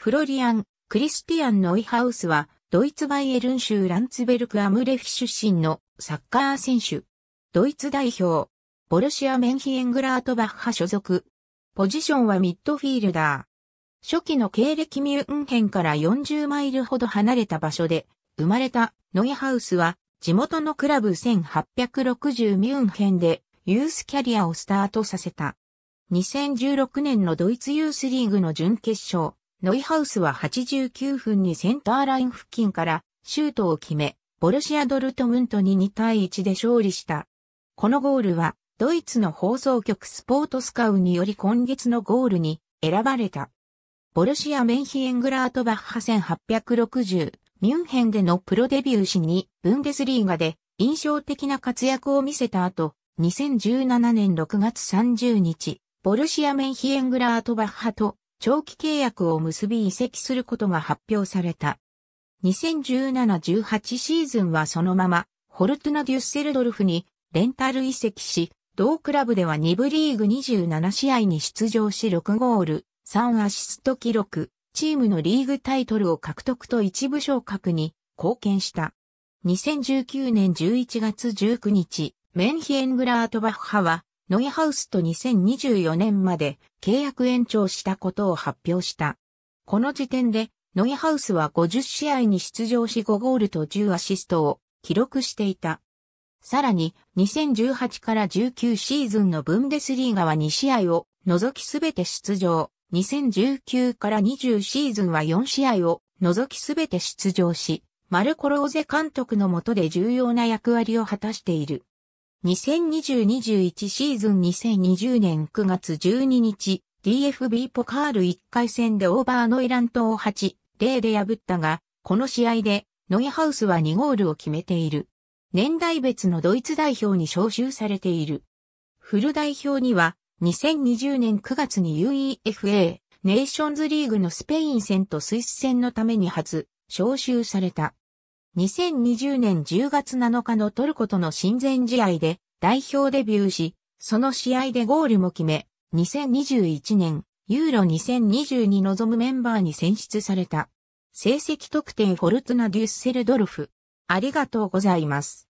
フロリアン・クリスティアン・ノイハウスは、ドイツバイエルン州ランツベルク・アムレフ出身のサッカー選手。ドイツ代表、ボルシア・メンヒエングラートバッハ所属。ポジションはミッドフィールダー。初期の経歴ミュンヘンから40マイルほど離れた場所で、生まれたノイハウスは、地元のクラブ1860ミュンヘンで、ユースキャリアをスタートさせた。2016年のドイツユースリーグの準決勝。ノイハウスは89分にセンターライン付近からシュートを決め、ボルシアドルトムントに2対1で勝利した。このゴールは、ドイツの放送局スポートスカウにより今月のゴールに選ばれた。ボルシア・メンヒエングラートバッハ1860、ミュンヘンでのプロデビューしに、ブンデスリーガで印象的な活躍を見せた後、2017年6月30日、ボルシア・メンヒエングラートバッハと長期契約を結び移籍することが発表された。2017-18シーズンはそのまま、ホルトナ・デュッセルドルフにレンタル移籍し、同クラブでは2部リーグ27試合に出場し6ゴール、3アシスト記録、チームのリーグタイトルを獲得と一部昇格に貢献した。2019年11月19日、メンヒエングラートバッハはノイハウスと2024年まで契約延長したことを発表した。この時点で、ノイハウスは50試合に出場し5ゴールと10アシストを記録していた。さらに、2018から19シーズンのブンデスリーガは2試合を除きすべて出場。2019から20シーズンは4試合を除きすべて出場し、マルコ・ローゼ監督の下で重要な役割を果たしている。2020-21シーズン2020年9月12日、DFB ポカール1回戦でオーバーノイラントを8、0で破ったが、この試合で、ノイハウスは2ゴールを決めている。年代別のドイツ代表に招集されている。フル代表には、2020年9月に UEFA、ネーションズリーグのスペイン戦とスイス戦のために初、招集された。2020年10月7日のトルコとの親善試合で代表デビューし、その試合でゴールも決め、2021年、ユーロ2020に臨むメンバーに選出された。成績特典フォルトナ・デュッセルドルフ。ありがとうございます。